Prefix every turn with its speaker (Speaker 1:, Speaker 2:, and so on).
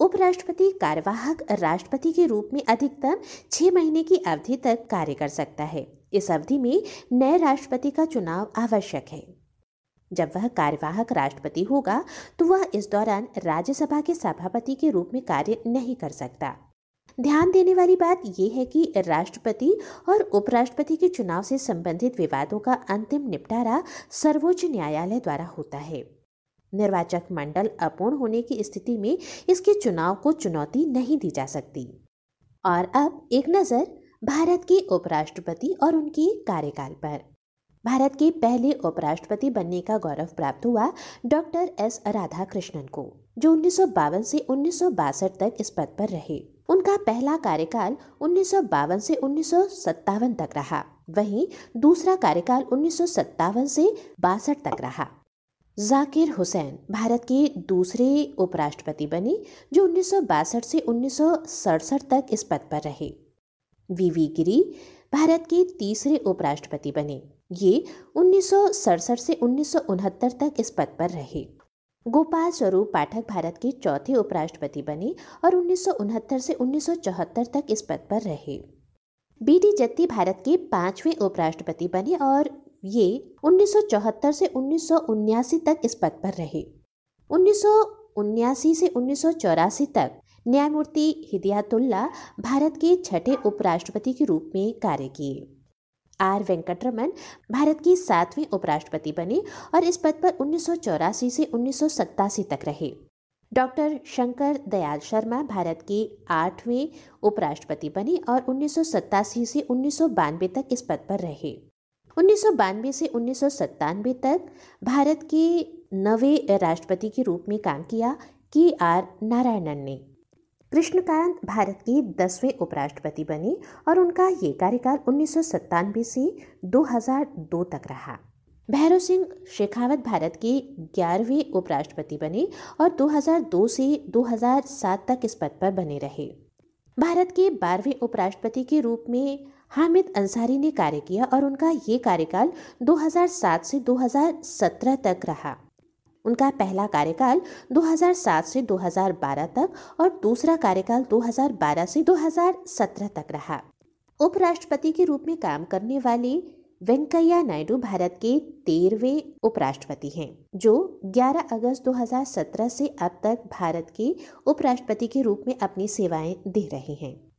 Speaker 1: उपराष्ट्रपति कार्यवाहक राष्ट्रपति के रूप में अधिकतम छः महीने की अवधि तक कार्य कर सकता है इस अवधि में नए राष्ट्रपति का चुनाव आवश्यक है जब वह कार्यवाहक राष्ट्रपति होगा तो वह इस दौरान राज्यसभा के सभापति के रूप में कार्य नहीं कर सकता ध्यान देने वाली बात यह है कि राष्ट्रपति और उपराष्ट्रपति के चुनाव से संबंधित विवादों का अंतिम निपटारा सर्वोच्च न्यायालय द्वारा होता है निर्वाचक मंडल अपूर्ण होने की स्थिति में इसके चुनाव को चुनौती नहीं दी जा सकती और अब एक नज़र भारत के उपराष्ट्रपति और उनके कार्यकाल पर भारत के पहले उपराष्ट्रपति बनने का गौरव प्राप्त हुआ डॉक्टर एस राधा कृष्णन को जो उन्नीस से उन्नीस तक इस पद पर रहे उनका पहला कार्यकाल उन्नीस से उन्नीस तक रहा वहीं दूसरा कार्यकाल उन्नीस से बासठ तक रहा जाकिर हुसैन भारत की दूसरे उपराष्ट्रपति बने जो उन्नीस से उन्नीस तक इस पद पर रहे वीवी गिरी भारत की तीसरे उपराष्ट्रपति बने ये उन्नीस से उन्नीस तक इस पद पर रहे गोपाल स्वरूप पाठक भारत के चौथे उपराष्ट्रपति बने और उन्नीस से उन्नीस तक इस पद पर रहे बी डी जत्ती भारत के पांचवें उपराष्ट्रपति बने और ये 1974 से उन्नीस तक इस पद पर रहे उन्नीस से उन्नीस तक न्यायमूर्ति हिदयातुल्ला भारत के छठे उपराष्ट्रपति के रूप में कार्य किए आर वेंकटरमन भारत के सातवें उपराष्ट्रपति बने और इस पद पर उन्नीस से उन्नीस तक रहे डॉक्टर शंकर दयाल शर्मा भारत के आठवें उपराष्ट्रपति बने और उन्नीस से उन्नीस तक इस पद पर रहे उन्नीस से उन्नीस तक भारत के नवे राष्ट्रपति के रूप में काम किया के आर नारायणन ने कृष्णकांत भारत के दसवें उपराष्ट्रपति बने और उनका ये कार्यकाल उन्नीस से 2002 तक रहा भैरव सिंह शेखावत भारत के ग्यारहवें उपराष्ट्रपति बने और 2002 से 2007 तक इस पद पर बने रहे भारत के बारहवें उपराष्ट्रपति के रूप में हामिद अंसारी ने कार्य किया और उनका ये कार्यकाल 2007 से 2017 तक रहा उनका पहला कार्यकाल 2007 से 2012 तक और दूसरा कार्यकाल 2012 से 2017 तक रहा उपराष्ट्रपति के रूप में काम करने वाले वेंकैया नायडू भारत के तेरहवें उपराष्ट्रपति हैं जो 11 अगस्त 2017 से अब तक भारत के उपराष्ट्रपति के रूप में अपनी सेवाएं दे रहे हैं